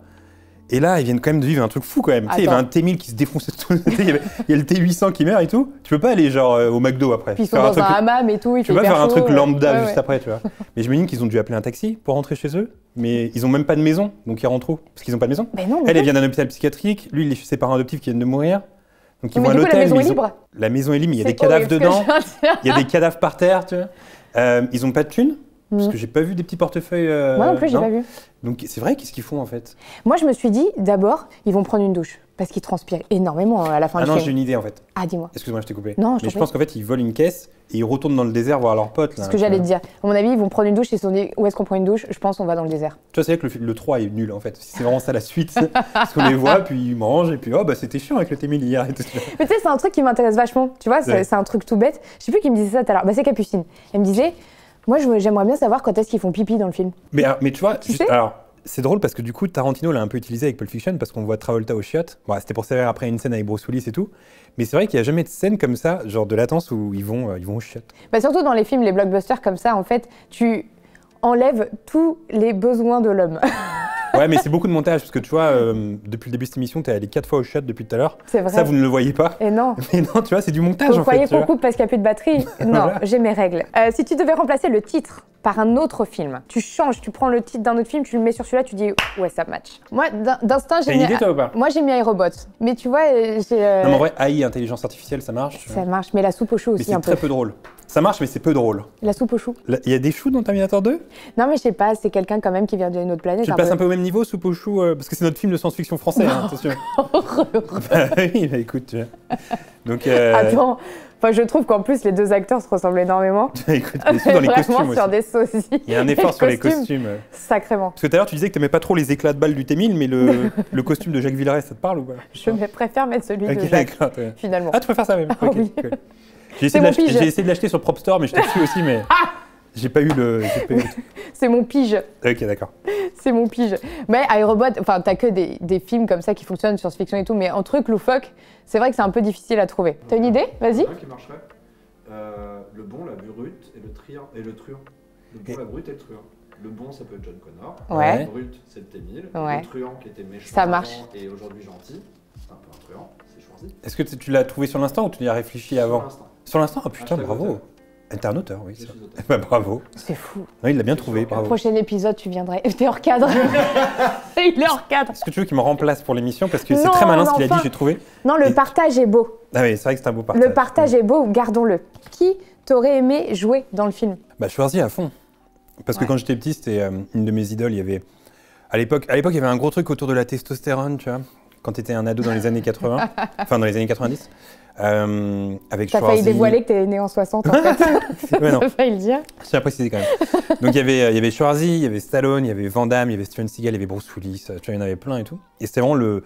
Et là, ils viennent quand même de vivre un truc fou quand même. Tu sais, il y avait un T1000 qui se défonçait il, y a le T800 qui meurt et tout. Tu peux pas aller genre euh, au McDo après. Puis ils sont dans un, hammam et tout. tu peux pas faire un truc lambda juste après, tu vois. mais je j'imagine qu'ils ont dû appeler un taxi pour rentrer chez eux. Mais ils ont même pas de maison, donc ils rentrent où Parce qu'ils ont pas de maison. elle, elle, vient d'un hôpital psychiatrique. Lui, il est chez ses parents adoptifs qui viennent de mourir. Donc ils vont à l'hôtel. La maison est libre. La maison est libre. Il y a des cadavres dedans. Il y a des cadavres par terre, tu vois. Euh, ils ont pas de thunes. Parce mm. que j'ai pas vu des petits portefeuilles. Euh, Moi non plus, j'ai pas vu. Donc c'est vrai, qu'est-ce qu'ils font en fait Moi je me suis dit, d'abord, ils vont prendre une douche. Parce qu'ils transpirent énormément à la fin ah du film. Ah non, j'ai une idée en fait. Ah dis-moi. Excuse-moi, je t'ai coupé. Non, je pense qu'en fait, ils volent une caisse et ils retournent dans le désert voir leurs potes. C'est ce que j'allais te dire. À mon avis, ils vont prendre une douche et ils se sont dit, où est-ce qu'on prend une douche Je pense qu'on va dans le désert. Tu vois, c'est vrai que le, 3 est nul en fait. C'est vraiment ça la suite. parce qu'on les voit, puis ils mangent, et puis oh bah c'était chiant avec le Témil hier et tout ça. Mais tu sais, c'est un truc qui m'intéresse vachement. Tu vois, c'est un truc tout bête. Je sais plus qui me disait ça tout bah, c'est Capucine. Moi, j'aimerais bien savoir quand est-ce qu'ils font pipi dans le film. Mais, ah, tu vois, c'est drôle parce que du coup, Tarantino l'a un peu utilisé avec Pulp Fiction parce qu'on voit Travolta au chiottes. c'était pour servir après une scène avec Bruce Willis et tout. Mais c'est vrai qu'il n'y a jamais de scène comme ça, genre de latence où ils vont, euh, ils vont au chiottes. Bah, surtout dans les films, les blockbusters comme ça, en fait, tu enlèves tous les besoins de l'homme. Ouais, mais c'est beaucoup de montage, parce que tu vois, euh, depuis le début de cette émission, t'es allé quatre fois au chat depuis tout à l'heure. C'est vrai. Ça, vous ne le voyez pas. Et non. Mais non, tu vois, c'est du montage vous en fait. Vous croyez qu'on coupe parce qu'il n'y a plus de batterie Non, j'ai mes règles. Euh, si tu devais remplacer le titre par un autre film. Tu changes, tu prends le titre d'un autre film, tu le mets sur celui-là, tu dis ouais, ça match. Moi, d'instinct, j'ai mis. Idée, toi, ou pas Moi, j'ai mis iRobot. Mais tu vois, euh, j'ai. Euh, non, mais en vrai, AI, intelligence artificielle, ça marche. Ça marche, mais la soupe au choux aussi un peu. C'est très peu drôle. Ça marche, mais c'est peu drôle. La soupe aux choux. Il y a des choux dans Terminator 2 Non, mais je sais pas, c'est quelqu'un quand même qui vient d'une autre planète. Tu le places un peu au même niveau, soupe aux choux, euh, parce que c'est notre film de science-fiction français, hein, attention. bah, oui, bah écoute. Tu... Donc, Attends, Enfin, je trouve qu'en plus, les deux acteurs se ressemblent énormément. Écoute, les costumes aussi. sur des saucisses. Il y a un effort sur les costumes. Sacrément. Parce que tout à l'heure, tu disais que tu n'aimais pas trop les éclats de balles du Témil, mais le, costume de Jacques Villeret, ça te parle ou pas Je préfère mettre celui de Jacques, finalement. Ah, tu préfères ça même ah ok, J'ai essayé, de l'acheter sur Prop Store, mais je t'ai aussi, mais... Ah j'ai pas eu le. c'est mon pige. Ok, d'accord. C'est mon pige. Mais Aérobot, enfin, t'as que des, films comme ça qui fonctionnent, science-fiction et tout, mais en truc loufoque, c'est vrai que c'est un peu difficile à trouver. T'as une idée Vas-y. qui marcherait euh, Le bon, la brute et le, truand. Le bon, la brute et le truand. Le bon, ça peut être John Connor. Ouais. La brute, c'est t Ouais. Le truand qui était méchant. Et aujourd'hui gentil. C'est un peu un truand, c'est choisi. Est-ce que tu l'as trouvé sur l'instant ou tu y as réfléchi avant Sur l'instant. Ah putain, ah, bravo. T'es un auteur, oui. Bah, bravo. C'est fou. il l'a bien trouvé, bravo. Le prochain épisode, tu viendrais. T'es hors cadre. il est hors cadre. Est-ce que tu veux qu'il me remplace pour l'émission Parce que c'est très malin ce qu'il a dit, j'ai trouvé. Non, le partage est beau. Ah oui, c'est vrai que c'est un beau partage. Le partage est beau, gardons-le. Qui t'aurait aimé jouer dans le film Bah, Schwarzy à fond. Parce que quand j'étais petit, c'était euh, une de mes idoles. Il y avait. À l'époque, il y avait un gros truc autour de la testostérone, tu vois, quand tu étais un ado dans les années 80, enfin dans les années 90. Euh, avec T'as failli dévoiler que t'es né en 60 en fait. non. T'as failli le dire. Je tiens à préciser quand même. Donc il y avait euh, il y avait Schwarzy, il y avait Stallone, il y avait Van Damme, il y avait Steven Seagal, il y avait Bruce Willis. Euh, tu vois, il y en avait plein et tout. Et c'était vraiment le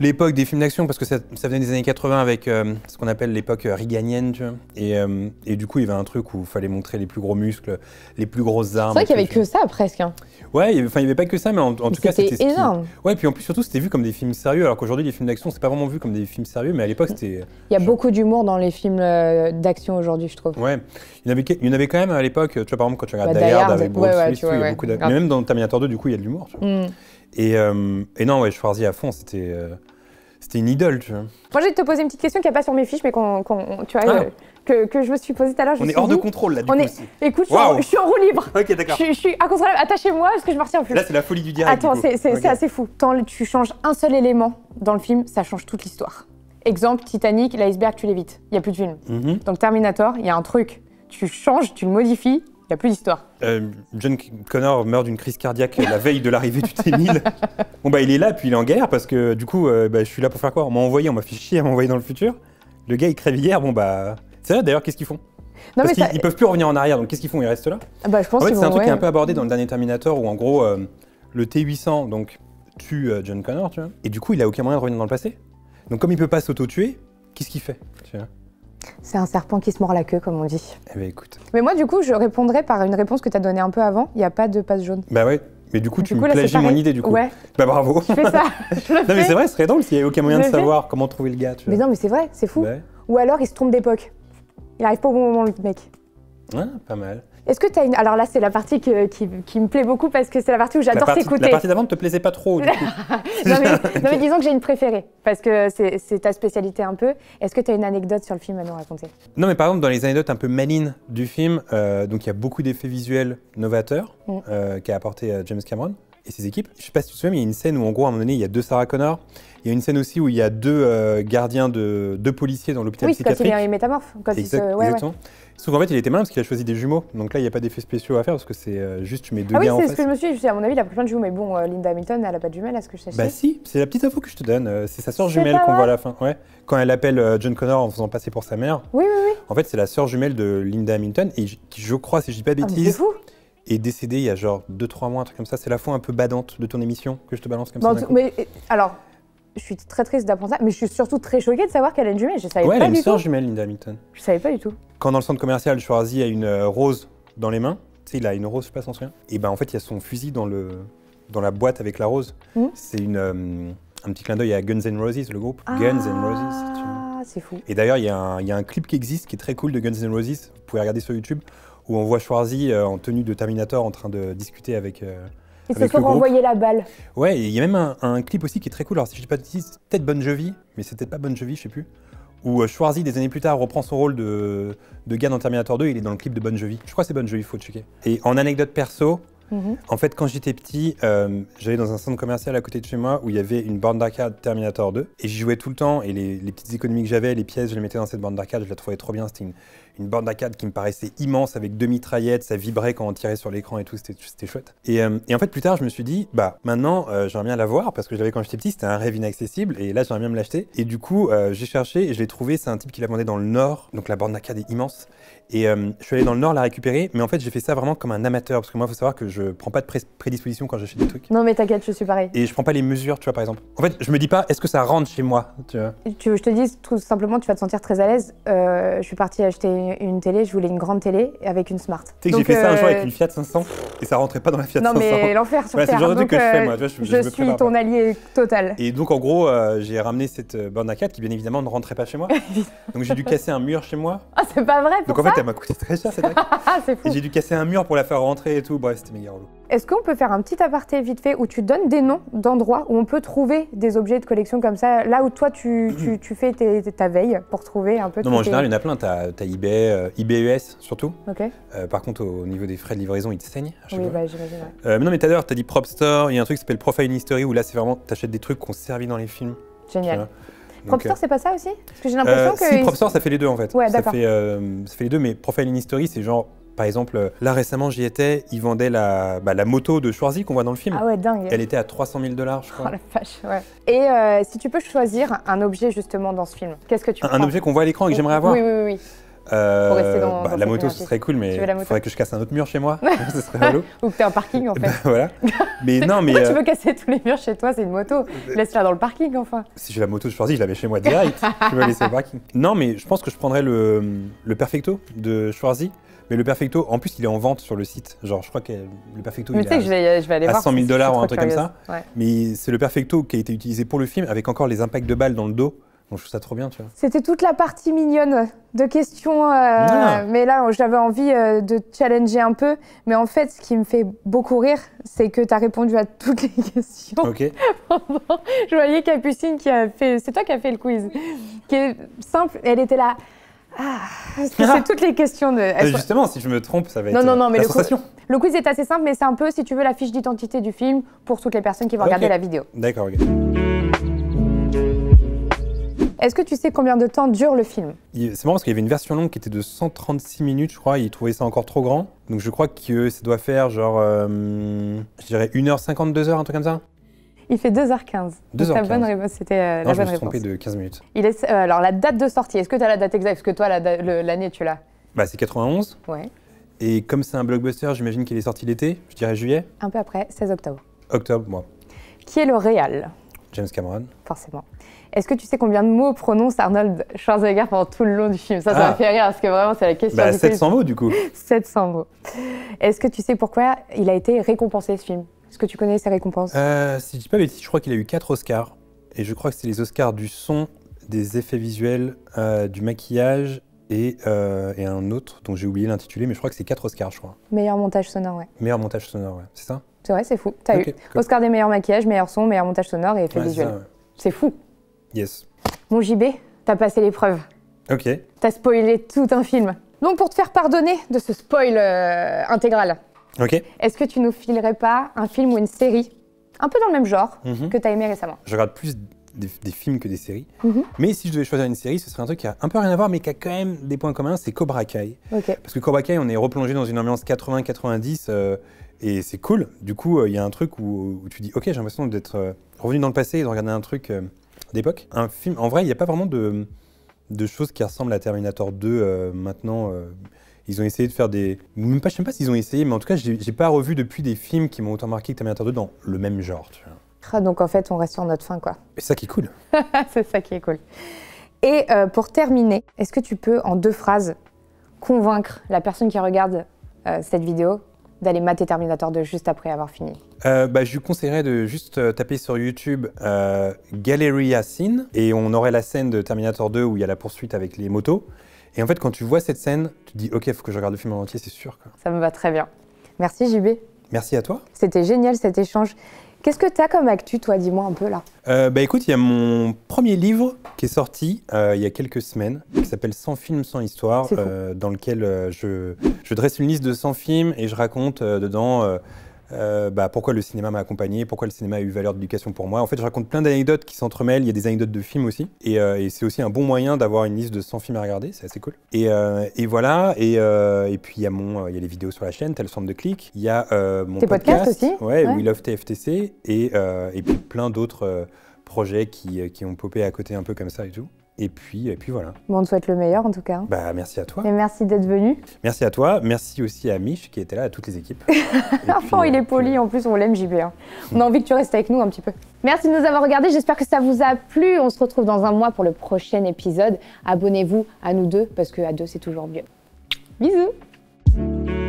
l'époque des films d'action, parce que ça, venait des années 80 avec euh, ce qu'on appelle l'époque euh, riganienne, tu vois. Et, euh, et, du coup, il y avait un truc où il fallait montrer les plus gros muscles, les plus grosses armes. C'est vrai qu'il n'y avait que ça presque. Hein. Ouais, il n'y avait, pas que ça, mais en, tout cas, c'était. énorme. Ouais, puis en plus, surtout, c'était vu comme des films sérieux, alors qu'aujourd'hui, les films d'action, c'est pas vraiment vu comme des films sérieux, mais à l'époque, mm. c'était. Il y a beaucoup d'humour dans les films d'action aujourd'hui, je trouve. Ouais, il y, en avait, il y en avait quand même à l'époque, tu vois, par exemple, quand tu regardes bah, avec il y beaucoup de... Mais même dans Terminator 2, du coup, il y a de l'humour, mm. Et, et, non, ouais, Schwarzy à fond, c'était c'était une idole, tu vois. Moi, j'ai te poser une petite question qui n'est pas sur mes fiches, mais qu'on, ah. euh, que, que, je me suis posée tout à l'heure. On est hors de contrôle, là, du Écoute, je, suis en, roue libre. ok, d'accord. Je, suis incontrôlable. Attachez-moi, parce que je me retiens plus. Là, c'est la folie du direct. Attends, c'est, assez fou. Tant tu changes un seul élément dans le film, ça change toute l'histoire. Exemple, Titanic, l'iceberg, tu l'évites. Il n'y a plus de film. Mhm. Donc, Terminator, il y a un truc. Tu changes, tu le modifies, il n'y a plus d'histoire. Euh, John Connor meurt d'une crise cardiaque la veille de l'arrivée du T-1000. bon, bah, il est là, puis il est en guerre, parce que du coup, euh, bah, je suis là pour faire quoi On m'a envoyé, on m'a fait chier, on m'a dans le futur. Le gars, il crève hier, bon, bah. C'est vrai, d'ailleurs, qu'est-ce qu'ils font Ils Parce qu'ils peuvent plus revenir en arrière, donc qu'est-ce qu'ils font Ils restent là ah bah, je En fait, c'est un truc qui est un peu abordé dans le dernier Terminator, où en gros, euh, le T-800 donc tue John Connor, tu vois. Et du coup, il a aucun moyen de revenir dans le passé. Donc, comme il peut pas s'auto-tuer, qu'est-ce qu'il fait c'est un serpent qui se mord la queue, comme on dit. Eh bien, écoute. Mais moi, du coup, je répondrais par une réponse que tu as donnée un peu avant. Il n'y a pas de passe jaune. Bah ouais, mais du coup, tu me mon idée, du coup. Ouais. Bah bravo. ça. non, mais c'est vrai, ce serait drôle s'il n'y avait aucun moyen de savoir comment trouver le gars. mais non, mais c'est vrai, c'est fou. Ou alors, il se trompe d'époque. Il arrive pas au bon moment, le mec. Ah, pas mal. Est-ce que tu as une. Alors là, c'est la partie qui, me plaît beaucoup parce que c'est la partie où j'adore s'écouter. La partie d'avant ne te plaisait pas trop. Du coup. non, mais, disons que j'ai une préférée parce que c'est ta spécialité un peu. Est-ce que tu as une anecdote sur le film à nous raconter Non, mais par exemple, dans les anecdotes un peu malines du film, euh, donc il y a beaucoup d'effets visuels novateurs mm. euh, qu'a apporté euh, James Cameron et ses équipes. Je sais pas si tu te souviens, mais il y a une scène où, en gros, à un moment donné, il y a deux Sarah Connor. Il y a une scène aussi où il y a deux gardiens de deux policiers dans l'hôpital psychiatrique. Oui, quand il les métamorphes. Quand Sauf qu'en fait, il était malin parce qu'il a choisi des jumeaux. Donc là, il n'y a pas d'effet spéciaux à faire parce que c'est euh, juste tu mets deux ah oui, en c'est ce que je me suis dit. À mon avis, il a plein de Mais bon, euh, Linda Hamilton, elle n'a pas de jumelles, à ce que je sache. Bah si, c'est la petite info que je te donne. Euh, c'est sa soeur jumelle qu'on voit à la fin. Ouais. Quand elle appelle John Connor en faisant passer pour sa mère. Oui, oui, oui. En fait, c'est la sœur jumelle de Linda Hamilton et qui, je crois, si je dis pas de ah, bêtises. est décédée il y a genre 2-3 mois, un truc comme ça. C'est la fois un peu badante de ton émission que je te balance comme bah, ça. Mais, alors, je suis très triste d'apprendre ça, mais je suis surtout très choquée de savoir qu'elle a une jumelle. Je savais ouais, pas elle a une du jumelle, Linda Hamilton. Je savais pas du tout. Quand dans le centre commercial, Schwarzy a une euh, rose dans les mains, tu sais, il a une rose, je sais pas, sans rien. Et ben en fait, il y a son fusil dans, le, dans la boîte avec la rose. Hmm. C'est une, euh, un petit clin d'œil à Guns N' Roses, le groupe. Guns N' Roses, ah, C'est fou. Et d'ailleurs, il y, y, a un clip qui existe qui est très cool de Guns N' Roses. Vous pouvez regarder sur YouTube où on voit Schwarzy euh, en tenue de Terminator en train de discuter avec, et se fait renvoyer la balle. Ouais, il y a même un, clip aussi qui est très cool. Alors, si je dis pas de c'est peut-être Bonne Jovi, mais c'était peut-être pas Bonne Jovi, je sais plus. Où euh, Schwarzy, des années plus tard, reprend son rôle de, de gars dans Terminator 2. Il est dans le clip de Bonne Vie. Je crois que c'est Bonne il faut checker. Et en anecdote perso, mhm. en fait, quand j'étais petit, euh, j'allais dans un centre commercial à côté de chez moi où il y avait une borne d'arcade Terminator 2. Et j'y jouais tout le temps. Et les, les petites économies que j'avais, les pièces, je les mettais dans cette borne d'arcade. Je la trouvais trop bien. C'était une, une borne d'arcade qui me paraissait immense avec deux mitraillettes, ça vibrait quand on tirait sur l'écran et tout, c'était chouette. Euh, et, en fait, plus tard, je me suis dit, bah maintenant, euh, j'aimerais bien l'avoir parce que j'avais quand j'étais petit, c'était un rêve inaccessible et là, j'aimerais bien me l'acheter. Et du coup, euh, j'ai cherché et je l'ai trouvé, c'est un type qui la vendu dans le Nord, donc la borne d'arcade est immense. Et je suis allé dans le Nord la récupérer, mais en fait, j'ai fait ça vraiment comme un amateur parce que moi, il faut savoir que je prends pas de prédisposition quand j'achète des trucs. Non, mais t'inquiète, je suis pareil. Et je prends pas les mesures, tu vois, par exemple. En fait, je me dis pas, est-ce que ça rentre chez moi, tu vois. je te dis tout simplement, tu vas te sentir très à l'aise. je suis partie acheter une, télé, je voulais une grande télé avec une smart. Tu sais que j'ai fait ça un jour avec euh, une Fiat 500 et ça rentrait pas dans la Fiat 500. Non mais l'enfer sur terre. C'est le genre de truc que je fais euh, moi. Tu vois, je, suis ton allié total. Et donc en gros, euh, j'ai ramené cette borne à 4 qui bien évidemment ne rentrait pas chez moi. donc j'ai dû casser un mur chez moi. Ah c'est pas vrai pour Donc en fait elle m'a coûté très cher cette Ah c'est fou. Et j'ai dû casser un mur pour la faire rentrer et tout. Bref, c'était méga relou. Est-ce qu'on peut faire un petit aparté vite fait où tu donnes des noms d'endroits où on peut trouver des objets de collection comme ça, là où toi tu, fais ta veille pour trouver un peu Non, en général, il y en a plein. Tu as, eBay, euh, surtout. Ok. Euh, par contre, au niveau des frais de livraison, ils te saignent. Oui, bah, j'imagine. Euh, mais non, mais t'as tu as dit Prop Store. Il y a un truc qui s'appelle Profile History où là, c'est vraiment, tu des trucs qu'on servit dans les films. Génial. Prop Store, c'est pas ça aussi Parce que j'ai l'impression que. Si, Prop Store, ça fait les deux en fait. Ouais, ça, ça fait les deux, mais Profile History, c'est genre par exemple, là récemment j'y étais, ils vendaient bah, la, moto de Schwarzy qu'on voit dans le film. Ah ouais, dingue. Elle était à 300 000 dollars, je crois. Oh la vache, ouais. Et euh, si tu peux choisir un objet justement dans ce film, qu'est-ce que tu Un, un objet qu'on voit à l'écran et que j'aimerais avoir Oui, oui, oui. oui. Euh, bah, la moto, ce serait cool, mais il faudrait que je casse un autre mur chez moi. serait Ou que tu un parking, en bah, fait. voilà. mais non, mais. Pourquoi tu euh, veux casser tous les murs chez toi C'est une moto. Laisse-la dans le parking, enfin. Si j'ai la moto de Schwarzy, je la mets chez moi direct. je veux laisser le parking. Non, mais je pense que je prendrais le, le Perfecto de Schwarzy. Mais le Perfecto, en plus, il est en vente sur le site. Genre, je crois que le Perfecto, mais il est à, je vais, aller 100 000 dollars ou un truc comme ça. Mais c'est le Perfecto qui a été utilisé pour le film, avec encore les impacts de balles dans le dos. Donc, je trouve ça trop bien, tu vois. C'était toute la partie mignonne de questions. Euh, mais là, j'avais envie euh, de challenger un peu. Mais en fait, ce qui me fait beaucoup rire, c'est que tu as répondu à toutes les questions. Ok. je voyais Capucine qui a fait. C'est toi qui as fait le quiz. Qui est simple. Elle était là. Ah, c'est toutes les questions de. justement, si je me trompe, ça va être. Non, non, euh, mais le, Quiz, est assez simple, mais c'est un peu, si tu veux, la fiche d'identité du film pour toutes les personnes qui vont regarder la vidéo. D'accord, okay. Est-ce que tu sais combien de temps dure le film C'est marrant parce qu'il y avait une version longue qui était de 136 minutes, je crois. Ils trouvaient ça encore trop grand. Donc je crois que ça doit faire genre. Euh, je dirais 1 h 52 heures h un truc comme ça il fait 2h15. 2 15 c'était la bonne réponse. Euh, je me suis trompé de 15 minutes. Il est, euh, alors, la date de sortie, est-ce que tu as la date exacte Parce que toi, l'année, tu l'as. Bah, c'est 91. Ouais. Et comme c'est un blockbuster, j'imagine qu'il est sorti l'été, je dirais juillet. Un peu après, 16 octobre. Octobre, moi. Qui est le réal James Cameron. Forcément. Est-ce que tu sais combien de mots prononce Arnold Schwarzenegger pendant tout le long du film Ça, ça ah. fait rire parce que vraiment, c'est la question. Bah, du 700 mots du coup. 700 mots. Est-ce que tu sais pourquoi il a été récompensé ce film ce que tu connais ses récompenses euh, Si je dis pas bêtise, je crois qu'il a eu 4 Oscars. Et je crois que c'est les Oscars du son, des effets visuels, euh, du maquillage euh, et, un autre dont j'ai oublié l'intitulé, mais je crois que c'est 4 Oscars, je crois. Meilleur montage sonore, ouais. Meilleur montage sonore, ouais. C'est ça C'est vrai, c'est fou. T'as eu Oscar des meilleurs maquillages, meilleur son, meilleur montage sonore et effets visuels. C'est fou. Yes. Mon JB, t'as passé l'épreuve. Ok. T'as spoilé tout un film. Donc pour te faire pardonner de ce spoil intégral, est-ce que tu nous filerais pas un film ou une série, un peu dans le même genre, mhm. que tu as aimé récemment Je regarde plus des, films que des séries. Mhm. Mais si je devais choisir une série, ce serait un truc qui a un peu rien à voir, mais qui a quand même des points communs, c'est Cobra Kai. Parce que Cobra Kai, on est replongé dans une ambiance 80-90, euh, et c'est cool. Du coup, euh, il y a un truc où, tu dis, ok, j'ai l'impression d'être euh, revenu dans le passé et de regarder un truc d'époque. Un film, en vrai, il n'y a pas vraiment de, de choses qui ressemblent à Terminator 2 maintenant. Ils ont essayé de faire des. Même pas, je ne sais pas s'ils ont essayé, mais en tout cas, j'ai pas revu depuis des films qui m'ont autant marqué que Terminator 2 dans le même genre. Ah, donc en fait, on reste sur notre fin, quoi. C'est ça qui est cool. c'est ça qui est cool. Et euh, pour terminer, est-ce que tu peux, en deux phrases, convaincre la personne qui regarde euh, cette vidéo d'aller mater Terminator 2 juste après avoir fini euh, bah, Je lui conseillerais de juste taper sur YouTube Galleria Scene et on aurait la scène de Terminator 2 où il y a la poursuite avec les motos. Et en fait, quand tu vois cette scène, tu te dis, ok, il faut que je regarde le film en entier, c'est sûr. Ça me va très bien. Merci JB. Merci à toi. C'était génial cet échange. Qu'est-ce que tu as comme actu, toi Dis-moi un peu là. Euh, bah écoute, il y a mon premier livre qui est sorti euh, il y a quelques semaines, qui s'appelle 100 films, sans histoire, euh, dans lequel je, je, dresse une liste de 100 films et je raconte dedans euh, bah, pourquoi le cinéma m'a accompagné, pourquoi le cinéma a eu valeur d'éducation pour moi. En fait, je raconte plein d'anecdotes qui s'entremêlent, il y a des anecdotes de films aussi, et, euh, c'est aussi un bon moyen d'avoir une liste de 100 films à regarder, c'est assez cool. Et, euh, et voilà, et, et puis il y, a mon, y a les vidéos sur la chaîne, telle de clics, il y a mon podcast, aussi We Love TFTC, et, et puis plein d'autres projets qui, qui ont popé à côté un peu comme ça et tout. Et puis, puis voilà. on te souhaite le meilleur en tout cas. Bah, merci à toi. Et merci d'être venu. Merci à toi. Merci aussi à Mich qui était là, à toutes les équipes. Enfant, ah, euh, il est poli. Euh, en plus, on l'aime, JB. Hein. On a envie que tu restes avec nous un petit peu. Merci de nous avoir regardés. J'espère que ça vous a plu. On se retrouve dans un mois pour le prochain épisode. Abonnez-vous à nous deux parce que à deux, c'est toujours mieux. Bisous.